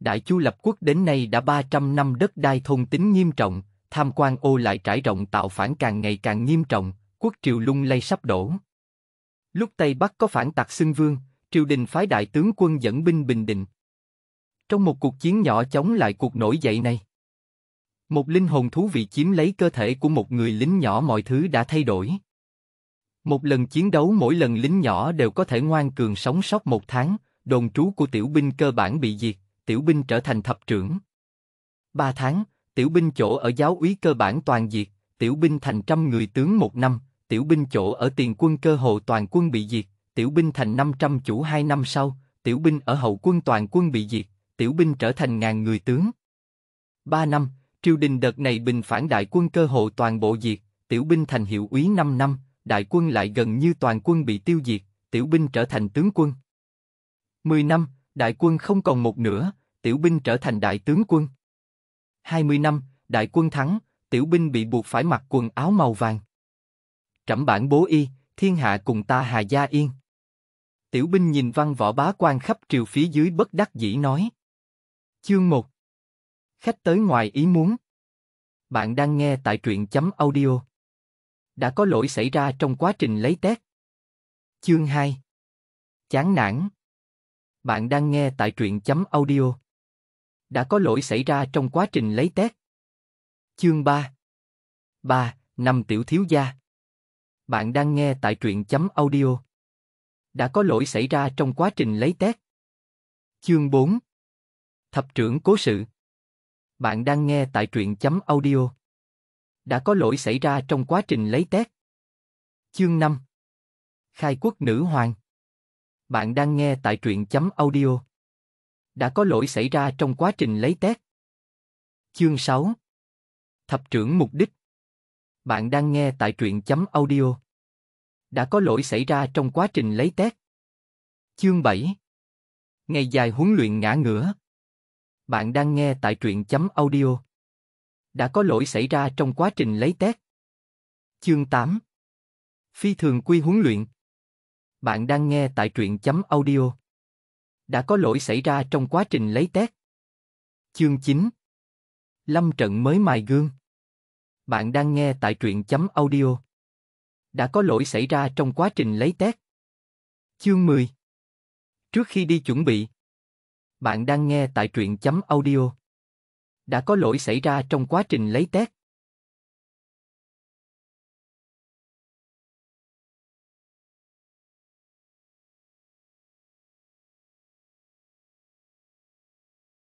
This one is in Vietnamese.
Đại Chu lập quốc đến nay đã 300 năm đất đai thôn tính nghiêm trọng, tham quan ô lại trải rộng tạo phản càng ngày càng nghiêm trọng, quốc triều lung lay sắp đổ. Lúc Tây Bắc có phản tặc xưng vương, triều đình phái đại tướng quân dẫn binh bình định. Trong một cuộc chiến nhỏ chống lại cuộc nổi dậy này, một linh hồn thú vị chiếm lấy cơ thể của một người lính nhỏ mọi thứ đã thay đổi. Một lần chiến đấu mỗi lần lính nhỏ đều có thể ngoan cường sống sót một tháng, đồn trú của tiểu binh cơ bản bị diệt, tiểu binh trở thành thập trưởng. Ba tháng, tiểu binh chỗ ở giáo úy cơ bản toàn diệt, tiểu binh thành trăm người tướng một năm, tiểu binh chỗ ở tiền quân cơ hồ toàn quân bị diệt, tiểu binh thành năm trăm chủ hai năm sau, tiểu binh ở hậu quân toàn quân bị diệt, tiểu binh trở thành ngàn người tướng. Ba năm, triều đình đợt này bình phản đại quân cơ hồ toàn bộ diệt, tiểu binh thành hiệu úy năm năm, đại quân lại gần như toàn quân bị tiêu diệt, tiểu binh trở thành tướng quân. mười năm, đại quân không còn một nửa, tiểu binh trở thành đại tướng quân. 20 năm, đại quân thắng, tiểu binh bị buộc phải mặc quần áo màu vàng. Trẫm bản bố y, thiên hạ cùng ta hà gia yên. Tiểu binh nhìn văn võ bá quan khắp triều phía dưới bất đắc dĩ nói. Chương 1 Khách tới ngoài ý muốn. Bạn đang nghe tại truyện chấm audio. Đã có lỗi xảy ra trong quá trình lấy tét. Chương 2 Chán nản. Bạn đang nghe tại truyện chấm audio đã có lỗi xảy ra trong quá trình lấy test. Chương 3 3. Năm tiểu thiếu gia Bạn đang nghe tại truyện chấm audio. Đã có lỗi xảy ra trong quá trình lấy test. Chương 4 Thập trưởng cố sự Bạn đang nghe tại truyện chấm audio. Đã có lỗi xảy ra trong quá trình lấy test. Chương 5 Khai quốc nữ hoàng Bạn đang nghe tại truyện chấm audio đã có lỗi xảy ra trong quá trình lấy test. Chương 6 Thập trưởng mục đích Bạn đang nghe tại truyện chấm audio. Đã có lỗi xảy ra trong quá trình lấy test. Chương 7 Ngày dài huấn luyện ngã ngửa Bạn đang nghe tại truyện chấm audio. Đã có lỗi xảy ra trong quá trình lấy test. Chương 8 Phi thường quy huấn luyện Bạn đang nghe tại truyện chấm audio đã có lỗi xảy ra trong quá trình lấy test. Chương 9 Lâm trận mới mài gương Bạn đang nghe tại truyện chấm audio. Đã có lỗi xảy ra trong quá trình lấy test. Chương 10 Trước khi đi chuẩn bị Bạn đang nghe tại truyện chấm audio. Đã có lỗi xảy ra trong quá trình lấy test.